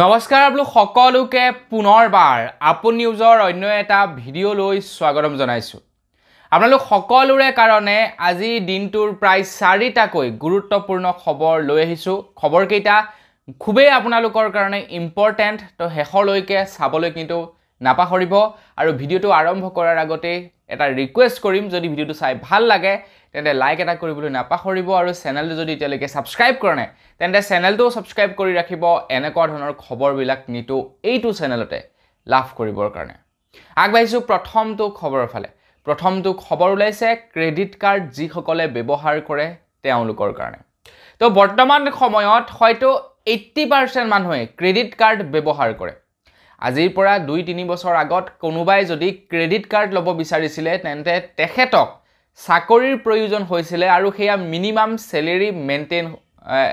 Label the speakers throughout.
Speaker 1: নমস্কাৰ আপোনালোক সকলোকে পুনৰবাৰ আপোন নিউজৰ অন্য এটা ভিডিঅ'লৈ স্বাগতম জনাইছোঁ আপোনালোক সকলোৰে কাৰণে আজি দিনটোৰ প্ৰায় চাৰিটাকৈ গুৰুত্বপূৰ্ণ খবৰ লৈ আহিছোঁ খবৰকেইটা খুবেই আপোনালোকৰ কাৰণে ইম্পৰ্টেণ্ট তো শেষলৈকে চাবলৈ কিন্তু নাপাহৰিব আৰু ভিডিঅ'টো আৰম্ভ কৰাৰ আগতেই এটা ৰিকুৱেষ্ট কৰিম যদি ভিডিঅ'টো চাই ভাল লাগে তেন্তে লাইক এটা কৰিবলৈ নাপাহৰিব আৰু চেনেলটো যদি এতিয়ালৈকে ছাবস্ক্ৰাইব কৰা নাই তেন্তে চেনেলটোও ছাবস্ক্ৰাইব কৰি ৰাখিব এনেকুৱা ধৰণৰ খবৰবিলাক নিতৌ এইটো চেনেলতে লাভ কৰিবৰ কাৰণে আগবাঢ়িছোঁ প্ৰথমটো খবৰৰ ফালে প্ৰথমটো খবৰ ওলাইছে ক্ৰেডিট কাৰ্ড যিসকলে ব্যৱহাৰ কৰে তেওঁলোকৰ কাৰণে তো বৰ্তমান সময়ত হয়তো এইট্টি পাৰ্চেণ্ট মানুহে ক্ৰেডিট কাৰ্ড ব্যৱহাৰ কৰে আজিৰ পৰা দুই তিনি বছৰ আগত কোনোবাই যদি ক্ৰেডিট কাৰ্ড ল'ব বিচাৰিছিলে তেন্তে তেখেতক চাকৰিৰ প্ৰয়োজন হৈছিলে আৰু সেয়া মিনিমাম চেলেৰি মেইনটেইন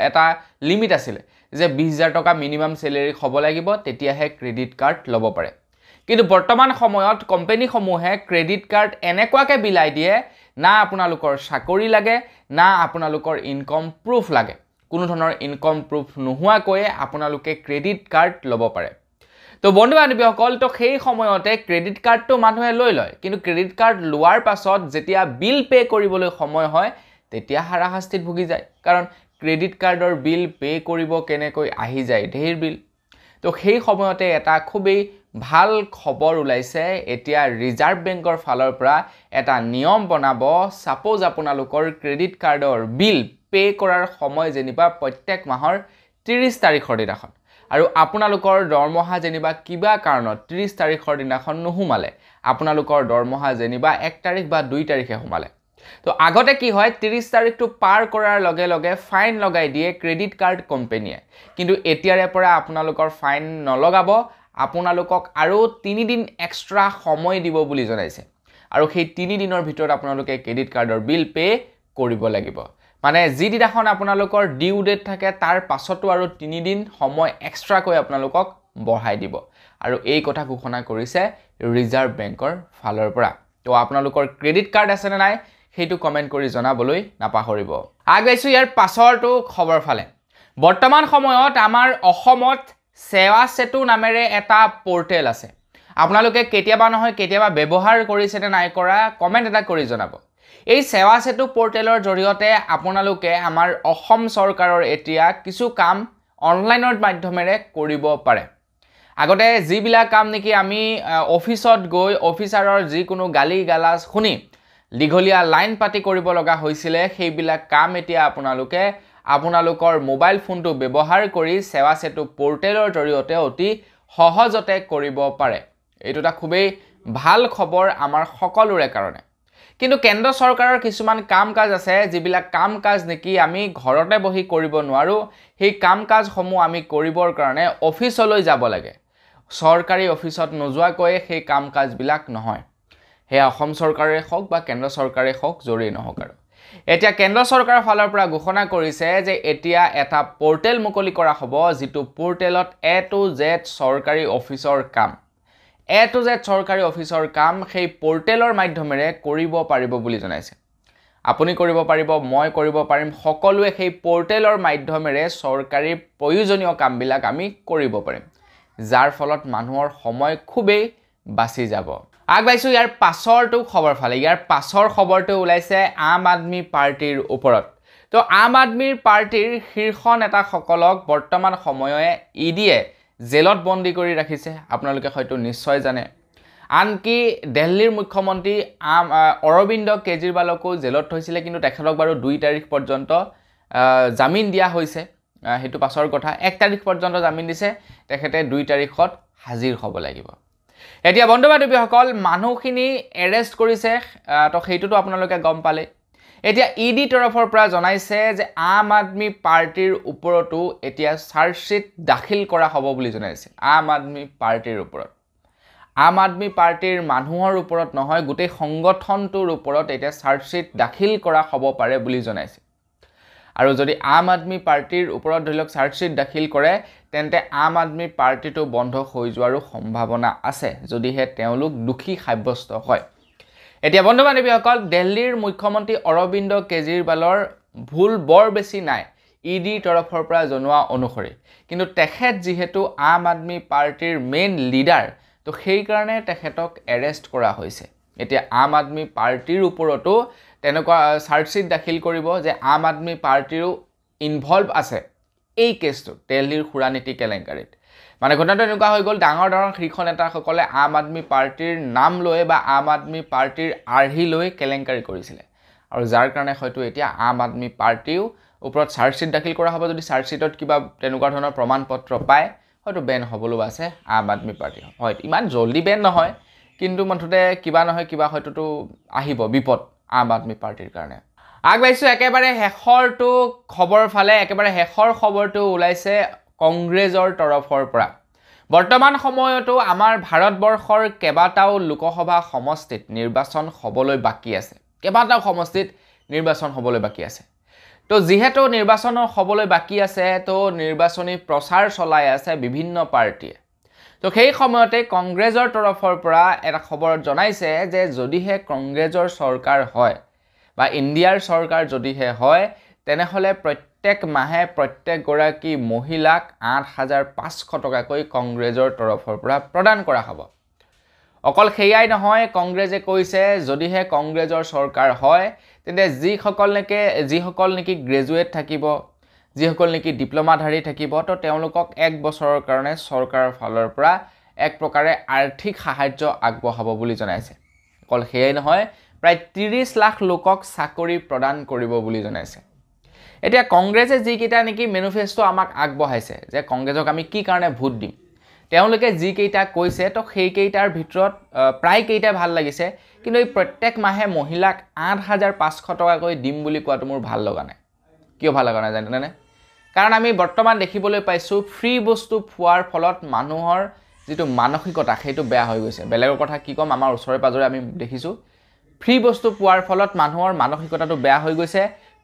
Speaker 1: এটা লিমিট আছিলে যে বিছ হাজাৰ টকা মিনিমাম চেলেৰি হ'ব লাগিব তেতিয়াহে ক্ৰেডিট কাৰ্ড ল'ব পাৰে কিন্তু বৰ্তমান সময়ত কোম্পেনীসমূহে ক্ৰেডিট কাৰ্ড এনেকুৱাকৈ বিলাই দিয়ে না আপোনালোকৰ চাকৰি লাগে না আপোনালোকৰ ইনকম প্ৰুফ লাগে কোনো ধৰণৰ ইনকম প্ৰুফ নোহোৱাকৈয়ে আপোনালোকে ক্ৰেডিট কাৰ্ড ল'ব পাৰে তো বন্ধু বান্ধৱীসকল তো সেই সময়তে ক্ৰেডিট কাৰ্ডটো মানুহে লৈ লয় কিন্তু ক্ৰেডিট কাৰ্ড লোৱাৰ পাছত যেতিয়া বিল পে' কৰিবলৈ সময় হয় তেতিয়া হাৰাশাস্তিত ভুগি যায় কাৰণ ক্ৰেডিট কাৰ্ডৰ বিল পে' কৰিব কেনেকৈ আহি যায় ঢেৰ বিল তো সেই সময়তে এটা খুবেই ভাল খবৰ ওলাইছে এতিয়া ৰিজাৰ্ভ বেংকৰ ফালৰ পৰা এটা নিয়ম বনাব ছাপ'জ আপোনালোকৰ ক্ৰেডিট কাৰ্ডৰ বিল পে' কৰাৰ সময় যেনিবা প্ৰত্যেক মাহৰ ত্ৰিছ তাৰিখৰ দিনাখন আৰু আপোনালোকৰ দৰমহা যেনিবা কিবা কাৰণত ত্ৰিছ তাৰিখৰ দিনাখন নুসোমালে আপোনালোকৰ দৰমহা যেনিবা এক তাৰিখ বা দুই তাৰিখে সোমালে তো আগতে কি হয় ত্ৰিছ তাৰিখটো পাৰ কৰাৰ লগে লগে ফাইন লগাই দিয়ে ক্ৰেডিট কাৰ্ড কোম্পেনীয়ে কিন্তু এতিয়াৰে পৰা আপোনালোকৰ ফাইন নলগাব আপোনালোকক আৰু তিনিদিন এক্সট্ৰা সময় দিব বুলি জনাইছে আৰু সেই তিনিদিনৰ ভিতৰত আপোনালোকে ক্ৰেডিট কাৰ্ডৰ বিল পে' কৰিব লাগিব মানে যিদিনাখন আপোনালোকৰ ডিউ ডেট থাকে তাৰ পাছতো আৰু তিনিদিন সময় এক্সট্ৰাকৈ আপোনালোকক বঢ়াই দিব আৰু এই কথা ঘোষণা কৰিছে ৰিজাৰ্ভ বেংকৰ ফালৰ পৰা তো আপোনালোকৰ ক্ৰেডিট কাৰ্ড আছেনে নাই সেইটো কমেণ্ট কৰি জনাবলৈ নাপাহৰিব আগুৱাইছোঁ ইয়াৰ পাছৰটো খবৰ ফালে বৰ্তমান সময়ত আমাৰ অসমত সেৱা চেতু নামেৰে এটা পৰ্টেল আছে আপোনালোকে কেতিয়াবা নহয় কেতিয়াবা ব্যৱহাৰ কৰিছেনে নাই কৰা কমেণ্ট এটা কৰি জনাব এই সেৱা সেতু পৰ্টেলৰ জৰিয়তে আপোনালোকে আমাৰ অসম চৰকাৰৰ এতিয়া কিছু কাম অনলাইনৰ মাধ্যমেৰে কৰিব পাৰে আগতে যিবিলাক কাম নেকি আমি অফিচত গৈ অফিচাৰৰ যিকোনো গালি গালাজ শুনি দীঘলীয়া লাইন পাতি কৰিব লগা হৈছিলে সেইবিলাক কাম এতিয়া আপোনালোকে আপোনালোকৰ মোবাইল ফোনটো ব্যৱহাৰ কৰি সেৱা সেতু পৰ্টেলৰ জৰিয়তে অতি সহজতে কৰিব পাৰে এইটো এটা খুবেই ভাল খবৰ আমাৰ সকলোৰে কাৰণে কিন্তু কেন্দ্ৰ চৰকাৰৰ কিছুমান কাম কাজ আছে যিবিলাক কাম কাজ নেকি আমি ঘৰতে বহি কৰিব নোৱাৰোঁ সেই কাম কাজসমূহ আমি কৰিবৰ কাৰণে অফিচলৈ যাব লাগে চৰকাৰী অফিচত নোযোৱাকৈয়ে সেই কাম কাজবিলাক নহয় সেয়া অসম চৰকাৰে হওক বা কেন্দ্ৰ চৰকাৰে হওক জৰুৰী নহওক আৰু এতিয়া কেন্দ্ৰ চৰকাৰৰ ফালৰ পৰা ঘোষণা কৰিছে যে এতিয়া এটা পৰ্টেল মুকলি কৰা হ'ব যিটো পৰ্টেলত এ টু জেড চৰকাৰী অফিচৰ কাম এ টু জেড চৰকাৰী অফিচৰ কাম সেই পৰ্টেলৰ মাধ্যমেৰে কৰিব পাৰিব বুলি জনাইছে আপুনি কৰিব পাৰিব মই কৰিব পাৰিম সকলোৱে সেই পৰ্টেলৰ মাধ্যমেৰে চৰকাৰী প্ৰয়োজনীয় কামবিলাক আমি কৰিব পাৰিম যাৰ ফলত মানুহৰ সময় খুবেই বাছি যাব আগবাঢ়িছোঁ ইয়াৰ পাছৰটো খবৰ ফালে ইয়াৰ পাছৰ খবৰটো ওলাইছে আম আদমী পাৰ্টীৰ ওপৰত তো আম আদমীৰ পাৰ্টীৰ শীৰ্ষ নেতাসকলক বৰ্তমান সময়ে ই ডিয়ে জেলত বন্দী কৰি ৰাখিছে আপোনালোকে হয়তো নিশ্চয় জানে আনকি দিল্লীৰ মুখ্যমন্ত্ৰী অৰবিন্দ কেজৰিৱালকো জেলত থৈছিলে কিন্তু তেখেতক বাৰু দুই তাৰিখ পৰ্যন্ত জামিন দিয়া হৈছে সেইটো পাছৰ কথা এক তাৰিখ পৰ্যন্ত জামিন দিছে তেখেতে দুই তাৰিখত হাজিৰ হ'ব লাগিব এতিয়া বন্ধু বান্ধৱীসকল মানুহখিনি এৰেষ্ট কৰিছে তো সেইটোতো আপোনালোকে গম পালেই এতিয়া ই e ডি তৰফৰ পৰা জনাইছে যে আম আদমি পাৰ্টিৰ ওপৰতো এতিয়া চাৰ্জশ্বীট দাখিল কৰা হ'ব বুলি জনাইছে আম আদমি পাৰ্টিৰ ওপৰত আম আদমি পাৰ্টিৰ মানুহৰ ওপৰত নহয় গোটেই সংগঠনটোৰ ওপৰত এতিয়া চাৰ্জশ্বীট দাখিল কৰা হ'ব পাৰে বুলি জনাইছে আৰু যদি আম আদমি পাৰ্টিৰ ওপৰত ধৰি লওক চাৰ্জশ্বীট দাখিল কৰে তেন্তে আম আদমি পাৰ্টিটো বন্ধ হৈ যোৱাৰো সম্ভাৱনা আছে যদিহে তেওঁলোক দোষী সাব্যস্ত হয় এতিয়া বন্ধু বান্ধৱীসকল দিল্লীৰ মুখ্যমন্ত্ৰী অৰবিন্দ কেজৰিৱালৰ ভুল বৰ বেছি নাই ই ডিৰ তৰফৰ পৰা জনোৱা অনুসৰি কিন্তু তেখেত যিহেতু আম আদমী পাৰ্টীৰ মেইন লিডাৰ তো সেইকাৰণে তেখেতক এৰেষ্ট কৰা হৈছে এতিয়া আম আদমী পাৰ্টীৰ ওপৰতো তেনেকুৱা চাৰ্জশ্বীট দাখিল কৰিব যে আম আদমী পাৰ্টীৰো ইনভল্ভ আছে এই কেছটো দিল্লীৰ সুৰানীতি কেলেংকাৰীত মানে ঘটনাটো এনেকুৱা হৈ গ'ল ডাঙৰ ডাঙৰ শীৰ্ষ নেতাসকলে আম আদমি পাৰ্টীৰ নাম লৈ বা আম আদমি পাৰ্টীৰ আৰ্হি লৈ কেলেংকাৰী কৰিছিলে আৰু যাৰ কাৰণে হয়তো এতিয়া আম আদমি পাৰ্টিও ওপৰত চাৰ্জশ্বীট দাখিল কৰা হ'ব যদি চাৰ্জশ্বীটত কিবা তেনেকুৱা ধৰণৰ প্ৰমাণ পত্ৰ পায় হয়তো বেন হ'বলৈও আছে আম আদমি পাৰ্টী হয় ইমান জলদি বেন নহয় কিন্তু মুঠতে কিবা নহয় কিবা হয়তোতো আহিব বিপদ আম আদমি পাৰ্টীৰ কাৰণে আগবাঢ়িছোঁ একেবাৰে শেষৰটো খবৰ ফালে একেবাৰে শেষৰ খবৰটো ওলাইছে কংগ্ৰেছৰ তৰফৰ পৰা বৰ্তমান সময়তো আমাৰ ভাৰতবৰ্ষৰ কেইবাটাও লোকসভা সমষ্টিত নিৰ্বাচন হ'বলৈ বাকী আছে কেইবাটাও সমষ্টিত নিৰ্বাচন হ'বলৈ বাকী আছে তো যিহেতু নিৰ্বাচন হ'বলৈ বাকী আছে তো নিৰ্বাচনী প্ৰচাৰ চলাই আছে বিভিন্ন পাৰ্টীয়ে তো সেই সময়তে কংগ্ৰেছৰ তৰফৰ পৰা এটা খবৰ জনাইছে যে যদিহে কংগ্ৰেছৰ চৰকাৰ হয় বা ইণ্ডিয়াৰ চৰকাৰ যদিহে হয় তেনেহ'লে প্ৰত্যেক মাহে প্ৰত্যেকগৰাকী মহিলাক আঠ হাজাৰ পাঁচশ টকাকৈ কংগ্ৰেছৰ তৰফৰ পৰা প্ৰদান কৰা হ'ব অকল সেয়াই নহয় কংগ্ৰেছে কৈছে যদিহে কংগ্ৰেছৰ চৰকাৰ হয় তেন্তে যিসকল নেকি যিসকল নেকি গ্ৰেজুৱেট থাকিব যিসকল নেকি ডিপ্ল'মাধাৰী থাকিব তো তেওঁলোকক এক বছৰৰ কাৰণে চৰকাৰৰ ফালৰ পৰা এক প্ৰকাৰে আৰ্থিক সাহাৰ্য আগবঢ়াব বুলি জনাইছে অকল সেয়াই নহয় প্ৰায় ত্ৰিছ লাখ লোকক চাকৰি প্ৰদান কৰিব বুলি জনাইছে এতিয়া কংগ্ৰেছে যিকেইটা নেকি মেনিফেষ্টো আমাক আগবঢ়াইছে যে কংগ্ৰেছক আমি কি কাৰণে ভোট দিম তেওঁলোকে যিকেইটা কৈছে তো সেইকেইটাৰ ভিতৰত প্ৰায়কেইটাই ভাল লাগিছে কিন্তু এই প্ৰত্যেক মাহে মহিলাক আঠ হাজাৰ পাঁচশ টকাকৈ দিম বুলি কোৱাটো মোৰ ভাল লগা নাই কিয় ভাল লগা নাই জানেনে কাৰণ আমি বৰ্তমান দেখিবলৈ পাইছোঁ ফ্ৰী বস্তু পোৱাৰ ফলত মানুহৰ যিটো মানসিকতা সেইটো বেয়া হৈ গৈছে বেলেগৰ কথা কি ক'ম আমাৰ ওচৰে পাঁজৰে আমি দেখিছোঁ ফ্ৰী বস্তু পোৱাৰ ফলত মানুহৰ মানসিকতাটো বেয়া হৈ গৈছে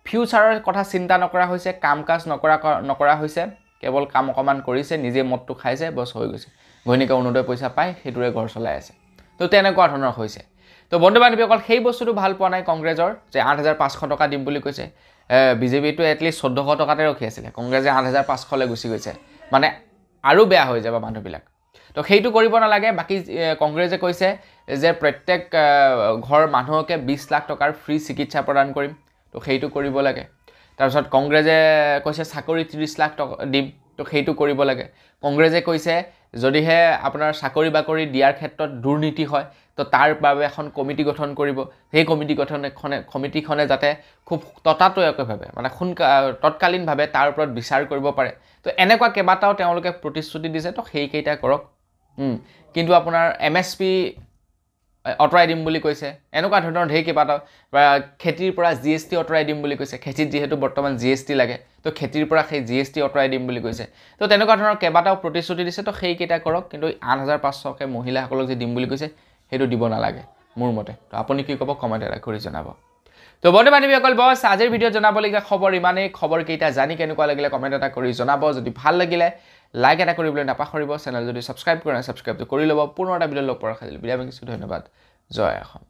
Speaker 1: ফিউচাৰৰ কথা চিন্তা নকৰা হৈছে কাম কাজ নকৰা নকৰা হৈছে কেৱল কাম অকণমান কৰিছে নিজে মদটো খাইছে বছ হৈ গৈছে ঘৈণীয়েকে অনুদয় পইচা পায় সেইটোৰে ঘৰ চলাই আছে ত' তেনেকুৱা ধৰণৰ হৈছে ত' বন্ধু বান্ধৱীসকল সেই বস্তুটো ভাল পোৱা নাই কংগ্ৰেছৰ যে আঠ হাজাৰ পাঁচশ টকা দিম বুলি কৈছে বিজেপিটোৱে এটলিষ্ট চৈধ্যশ টকাতে ৰখি আছিলে কংগ্ৰেছে আঠ হাজাৰ পাঁচশলৈ গুচি গৈছে মানে আৰু বেয়া হৈ যাব মানুহবিলাক ত' সেইটো কৰিব নালাগে বাকী কংগ্ৰেছে কৈছে যে প্ৰত্যেক ঘৰ মানুহকে বিছ লাখ টকাৰ ফ্ৰী চিকিৎসা প্ৰদান কৰিম তো সেইটো কৰিব লাগে তাৰপিছত কংগ্ৰেছে কৈছে চাকৰি ত্ৰিছ লাখ টকা দিম তো সেইটো কৰিব লাগে কংগ্ৰেছে কৈছে যদিহে আপোনাৰ চাকৰি বাকৰি দিয়াৰ ক্ষেত্ৰত দুৰ্নীতি হয় তো তাৰ বাবে এখন কমিটি গঠন কৰিব সেই কমিটি গঠন এখনে কমিটিখনে যাতে খুব ততাতৈয়াকৈভাৱে মানে সোনকা তৎকালীনভাৱে তাৰ ওপৰত বিচাৰ কৰিব পাৰে তো এনেকুৱা কেইবাটাও তেওঁলোকে প্ৰতিশ্ৰুতি দিছে তো সেইকেইটা কৰক কিন্তু আপোনাৰ এম এছ পি আঁতৰাই দিম বুলি কৈছে এনেকুৱা ধৰণৰ ঢেৰ কেইবাটাও খেতিৰ পৰা জি এছ টি আঁতৰাই দিম বুলি কৈছে খেতিত যিহেতু বৰ্তমান জি এছ টি লাগে তো খেতিৰ পৰা সেই জি এছ টি আঁতৰাই দিম বুলি কৈছে তো তেনেকুৱা ধৰণৰ কেইবাটাও প্ৰতিশ্ৰুতি দিছে তো সেইকেইটা কৰক কিন্তু আঠ হাজাৰ পাঁচশকৈ মহিলাসকলক যি দিম বুলি কৈছে সেইটো দিব নালাগে মোৰ মতে তো আপুনি কি ক'ব কমেণ্ট এটা কৰি জনাব তো বন্ধু বান্ধৱী অকল বছ আজিৰ ভিডিঅ'ত জনাবলগীয়া খবৰ ইমানেই খবৰকেইটা জানি কেনেকুৱা লাগিলে কমেণ্ট এটা কৰি জনাব যদি ভাল লাগিলে লাইক এটা কৰিবলৈ নাপাহৰিব চেনেল যদি ছাবস্ক্ৰাইব কৰা নাই ছাবস্ক্ৰাইবটো কৰি ল'ব পুনৰ এটা ভিডিঅ' লগ পৰা খাইছিলোঁ বিৰা ভাঙিছোঁ ধন্যবাদ জয় অসম